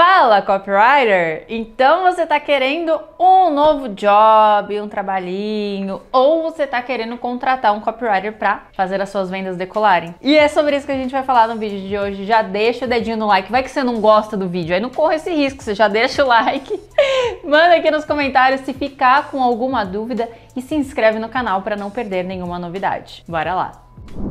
Fala, copywriter! Então você está querendo um novo job, um trabalhinho, ou você está querendo contratar um copywriter para fazer as suas vendas decolarem? E é sobre isso que a gente vai falar no vídeo de hoje. Já deixa o dedinho no like, vai que você não gosta do vídeo, aí não corre esse risco, você já deixa o like, manda aqui nos comentários se ficar com alguma dúvida e se inscreve no canal para não perder nenhuma novidade. Bora lá!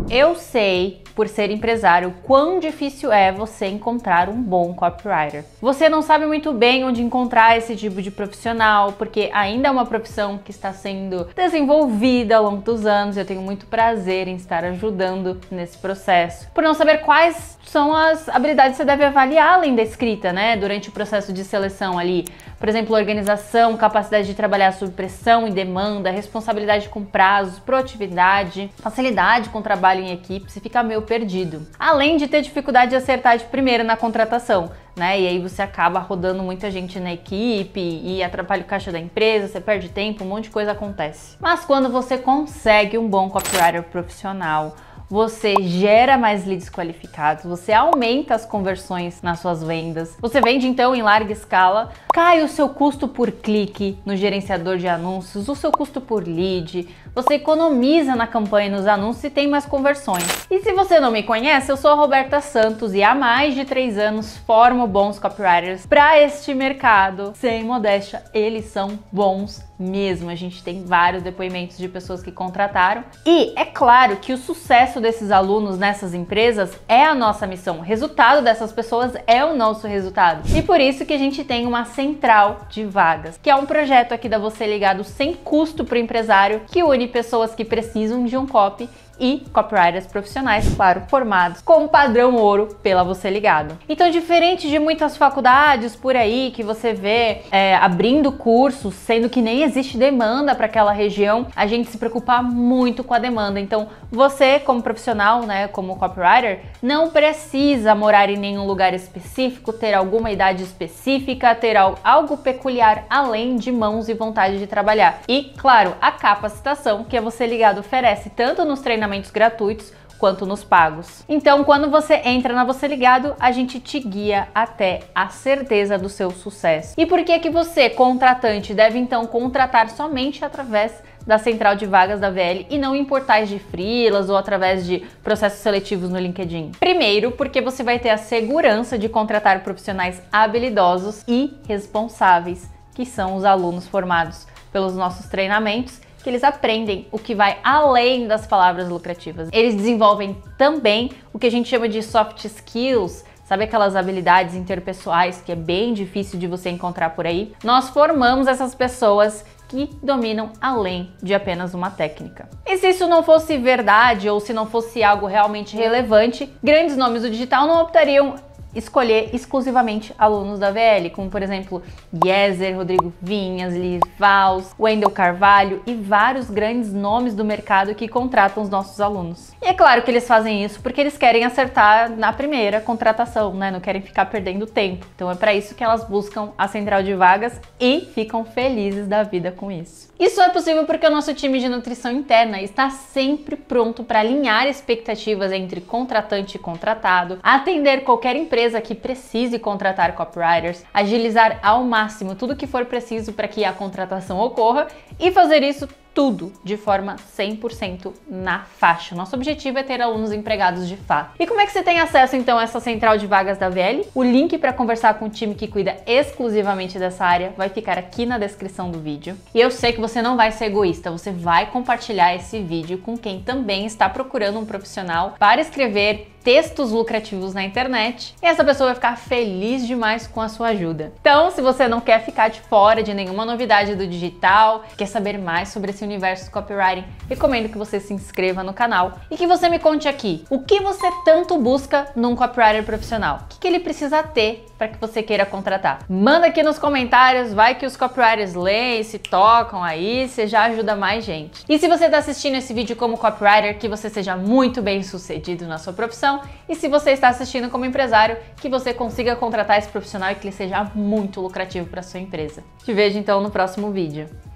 Eu sei, por ser empresário, quão difícil é você encontrar um bom copywriter. Você não sabe muito bem onde encontrar esse tipo de profissional, porque ainda é uma profissão que está sendo desenvolvida ao longo dos anos. Eu tenho muito prazer em estar ajudando nesse processo. Por não saber quais são as habilidades que você deve avaliar além da escrita, né? Durante o processo de seleção ali. Por exemplo, organização, capacidade de trabalhar sob pressão e demanda, responsabilidade com prazos, proatividade, facilidade com com trabalho em equipe, você fica meio perdido. Além de ter dificuldade de acertar de primeira na contratação, né? E aí você acaba rodando muita gente na equipe e atrapalha o caixa da empresa, você perde tempo, um monte de coisa acontece. Mas quando você consegue um bom copywriter profissional, você gera mais leads qualificados, você aumenta as conversões nas suas vendas, você vende então em larga escala, cai o seu custo por clique no gerenciador de anúncios, o seu custo por lead, você economiza na campanha e nos anúncios e tem mais conversões. E se você não me conhece, eu sou a Roberta Santos e há mais de três anos formo bons copywriters para este mercado. Sem modéstia, eles são bons mesmo. A gente tem vários depoimentos de pessoas que contrataram e é claro que o sucesso sucesso desses alunos nessas empresas é a nossa missão. O resultado dessas pessoas é o nosso resultado. E por isso que a gente tem uma central de vagas, que é um projeto aqui da Você Ligado sem custo para o empresário, que une pessoas que precisam de um copy e copywriters profissionais, claro, formados com padrão ouro pela Você Ligado. Então, diferente de muitas faculdades por aí que você vê é, abrindo cursos, sendo que nem existe demanda para aquela região, a gente se preocupar muito com a demanda. Então, você, como profissional, né, como copywriter, não precisa morar em nenhum lugar específico, ter alguma idade específica, ter algo peculiar além de mãos e vontade de trabalhar. E, claro, a capacitação que a Você Ligado oferece tanto nos treinamentos treinamentos gratuitos quanto nos pagos. Então, quando você entra na Você Ligado, a gente te guia até a certeza do seu sucesso. E por que que você, contratante, deve então contratar somente através da central de vagas da VL e não em portais de frilas ou através de processos seletivos no LinkedIn? Primeiro, porque você vai ter a segurança de contratar profissionais habilidosos e responsáveis, que são os alunos formados pelos nossos treinamentos que eles aprendem o que vai além das palavras lucrativas. Eles desenvolvem também o que a gente chama de soft skills, Sabe aquelas habilidades interpessoais que é bem difícil de você encontrar por aí? Nós formamos essas pessoas que dominam além de apenas uma técnica. E se isso não fosse verdade ou se não fosse algo realmente relevante, grandes nomes do digital não optariam escolher exclusivamente alunos da VL, como por exemplo Yezer, Rodrigo Vinhas, Liz Valls, Wendel Carvalho e vários grandes nomes do mercado que contratam os nossos alunos. E é claro que eles fazem isso porque eles querem acertar na primeira contratação, né? Não querem ficar perdendo tempo. Então é para isso que elas buscam a central de vagas e ficam felizes da vida com isso. Isso é possível porque o nosso time de nutrição interna está sempre pronto para alinhar expectativas entre contratante e contratado, atender qualquer empresa empresa que precise contratar copywriters, agilizar ao máximo tudo que for preciso para que a contratação ocorra e fazer isso tudo de forma 100% na faixa. Nosso objetivo é ter alunos empregados de fato. E como é que você tem acesso então a essa central de vagas da VL? O link para conversar com o time que cuida exclusivamente dessa área vai ficar aqui na descrição do vídeo. E eu sei que você não vai ser egoísta, você vai compartilhar esse vídeo com quem também está procurando um profissional para escrever textos lucrativos na internet e essa pessoa vai ficar feliz demais com a sua ajuda. Então, se você não quer ficar de fora de nenhuma novidade do digital, quer saber mais sobre esse universo do copywriting, recomendo que você se inscreva no canal e que você me conte aqui o que você tanto busca num copywriter profissional. O que, que ele precisa ter para que você queira contratar? Manda aqui nos comentários, vai que os copywriters leem, se tocam aí, você já ajuda mais gente. E se você está assistindo esse vídeo como copywriter, que você seja muito bem sucedido na sua profissão e se você está assistindo como empresário, que você consiga contratar esse profissional e que ele seja muito lucrativo para sua empresa. Te vejo então no próximo vídeo.